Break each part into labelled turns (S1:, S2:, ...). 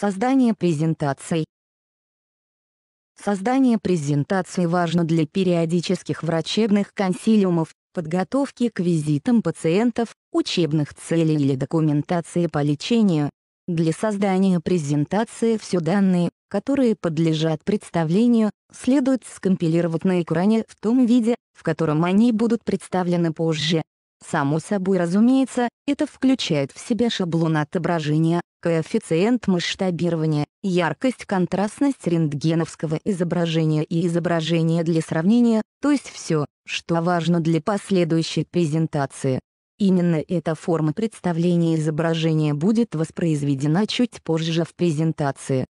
S1: Создание презентаций. Создание презентаций важно для периодических врачебных консилиумов, подготовки к визитам пациентов, учебных целей или документации по лечению. Для создания презентации все данные, которые подлежат представлению, следует скомпилировать на экране в том виде, в котором они будут представлены позже. Само собой разумеется, это включает в себя шаблон отображения, коэффициент масштабирования, яркость контрастность рентгеновского изображения и изображения для сравнения, то есть все, что важно для последующей презентации. Именно эта форма представления изображения будет воспроизведена чуть позже в презентации.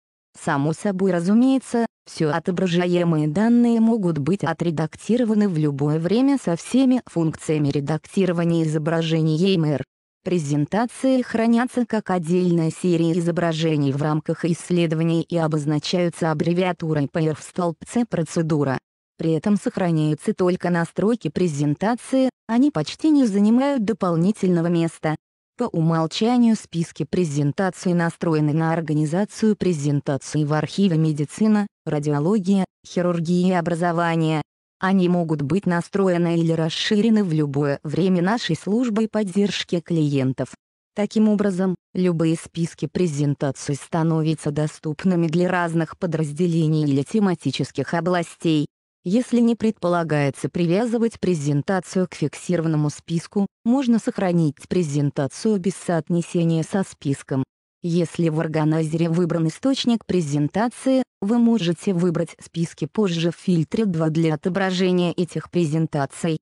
S1: Само собой разумеется, все отображаемые данные могут быть отредактированы в любое время со всеми функциями редактирования изображений EMR. Презентации хранятся как отдельная серия изображений в рамках исследований и обозначаются аббревиатурой PR в столбце «Процедура». При этом сохраняются только настройки презентации, они почти не занимают дополнительного места, по умолчанию списки презентаций настроены на организацию презентаций в архиве медицина, радиология, хирургия и образование. Они могут быть настроены или расширены в любое время нашей службы поддержки клиентов. Таким образом, любые списки презентаций становятся доступными для разных подразделений или тематических областей. Если не предполагается привязывать презентацию к фиксированному списку, можно сохранить презентацию без соотнесения со списком. Если в органайзере выбран источник презентации, вы можете выбрать списки позже в фильтре 2 для отображения этих презентаций.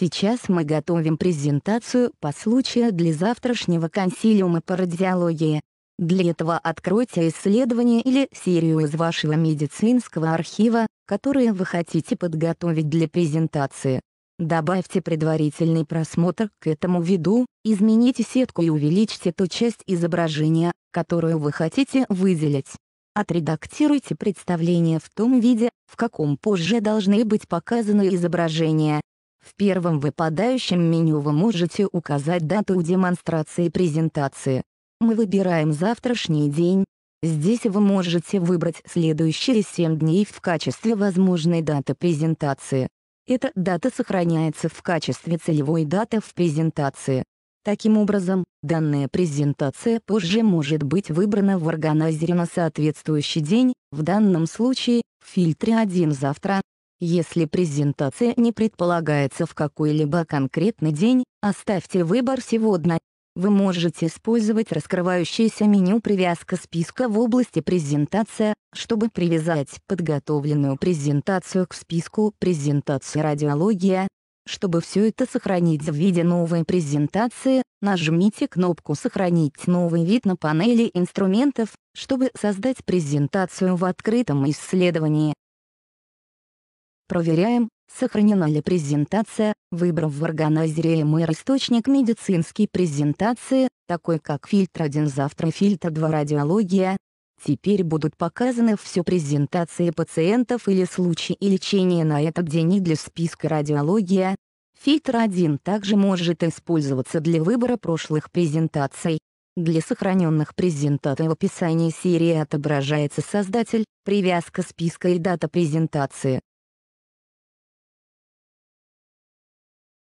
S1: Сейчас мы готовим презентацию по случаю для завтрашнего консилиума по радиологии. Для этого откройте исследование или серию из вашего медицинского архива, которые вы хотите подготовить для презентации. Добавьте предварительный просмотр к этому виду, измените сетку и увеличьте ту часть изображения, которую вы хотите выделить. Отредактируйте представление в том виде, в каком позже должны быть показаны изображения. В первом выпадающем меню вы можете указать дату демонстрации презентации. Мы выбираем завтрашний день, Здесь вы можете выбрать следующие 7 дней в качестве возможной даты презентации. Эта дата сохраняется в качестве целевой даты в презентации. Таким образом, данная презентация позже может быть выбрана в органайзере на соответствующий день, в данном случае, в фильтре 1 завтра. Если презентация не предполагается в какой-либо конкретный день, оставьте выбор сегодня. Вы можете использовать раскрывающееся меню «Привязка списка» в области «Презентация», чтобы привязать подготовленную презентацию к списку «Презентация радиология». Чтобы все это сохранить в виде новой презентации, нажмите кнопку «Сохранить новый вид» на панели инструментов, чтобы создать презентацию в открытом исследовании. Проверяем, сохранена ли презентация, выбрав в органайзере MR источник медицинской презентации, такой как фильтр 1 завтра фильтр 2 радиология. Теперь будут показаны все презентации пациентов или случаи лечения на этот день и для списка радиология. Фильтр 1 также может использоваться для выбора прошлых презентаций. Для сохраненных презентаций в описании серии отображается создатель, привязка списка и дата презентации.